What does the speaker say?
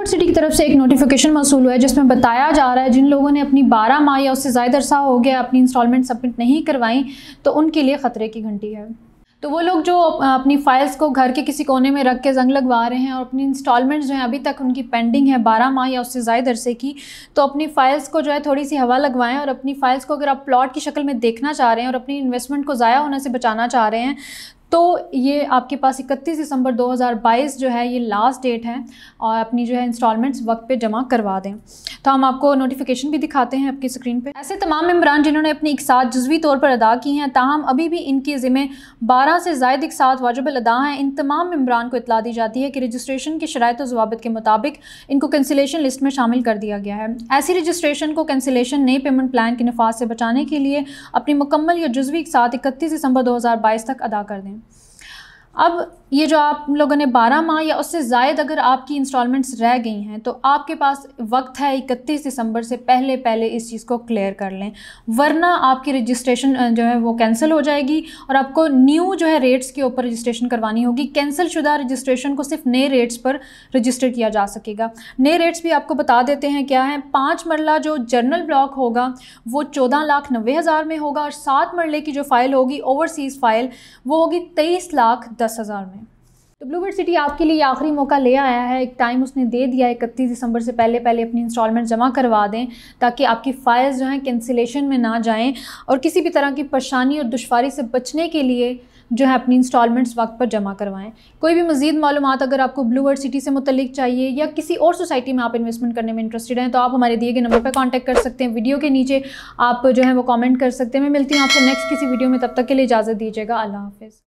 university की तरफ से एक नोटिफिकेशन मौसू हुआ है जिसमें बताया जा रहा है जिन लोगों ने अपनी बारह माह या उससे ज़्यादा अरसा हो गया अपनी इंस्टॉलमेंट सबमिट नहीं करवाई तो उनके लिए ख़तरे की घंटी है तो वो लोग जो अपनी फ़ाइल्स को घर के किसी कोने में रख के जंग लगवा रहे हैं और अपनी इंस्टॉलमेंट्स जो हैं अभी तक उनकी पेंडिंग है बारह माह या उससे ज़्यादा अरसे की तो अपनी फ़ाइल्स को जो है थोड़ी सी हवा लगवाएं और अपनी फ़ाइल्स को अगर आप प्लॉट की शक्ल में देखना चाह रहे हैं और अपनी इन्वेस्टमेंट को ज़ाया होने से बचाना चाह रहे हैं तो ये आपके पास 31 दिसंबर 2022 जो है ये लास्ट डेट है और अपनी जो है इंस्टॉलमेंट्स वक्त पे जमा करवा दें तो हम आपको नोटिफिकेशन भी दिखाते हैं आपकी स्क्रीन पर ऐसे तमाम मम्बरान जिन्होंने अपनी इकसात जजवी तौर पर अदा की हैं ताहम अभी भी इनके ज़िम्मे बारह से जायद इकसात वाजब अदा हैं इन तमाम मम्बरान को इतला दी जाती है कि रजिस्ट्रेशन की शराय तो जवाबत के मुताबिक इनको कैंसिलेशन लिस्ट में शामिल कर दिया गया है ऐसी रजिस्ट्रेशन को कैंसिलेशन नए पेमेंट प्लान के नफाज से बचाने के लिए अपनी मुकम्मल या जजवी इकसात इकतीस दिसंबर दो हज़ार बाईस तक अदा कर दें अब ये जो आप लोगों ने 12 माह या उससे जायद अगर आपकी इंस्टॉलमेंट्स रह गई हैं तो आपके पास वक्त है 31 दिसंबर से पहले पहले इस चीज़ को क्लियर कर लें वरना आपकी रजिस्ट्रेशन जो है वो कैंसिल हो जाएगी और आपको न्यू जो है रेट्स के ऊपर रजिस्ट्रेशन करवानी होगी कैंसिल शुदा रजिस्ट्रेशन को सिर्फ नए रेट्स पर रजिस्टर किया जा सकेगा नए रेट्स भी आपको बता देते हैं क्या है पाँच मरला जो जर्नल ब्लॉक होगा वो चौदह लाख नब्बे हज़ार में होगा और सात मरले की जो फ़ाइल होगी ओवरसीज़ फ़ाइल वो होगी तेईस लाख दस हज़ार में तो ब्लूबर्ड सिटी आपके लिए आखिरी मौका ले आया है एक टाइम उसने दे दिया है इकतीस दिसंबर से पहले पहले अपनी इंस्टॉलमेंट जमा करवा दें ताकि आपकी फ़ाइल्स जो हैं कैंसिलेशन में ना जाएं और किसी भी तरह की परेशानी और दुशारी से बचने के लिए जो है अपनी इंस्टॉलमेंट्स वक्त पर जमा करवाएं कोई भी मजीद मालूम अगर आपको ब्लू वर्ड सिटी से मुतलिक चाहिए या किसी और सोसाइटी में आप इन्वेस्टमेंट करने में इंटरेस्टेड हैं तो आप हमारे दिए गए नंबर पर कांटेक्ट कर सकते हैं वीडियो के नीचे आप जो है वो कमेंट कर सकते हैं मैं मिलती हूँ आपसे नेक्स्ट किसी वीडियो में तब तक के लिए इजाज़त दीजिएगा अल्लाह हाफिज़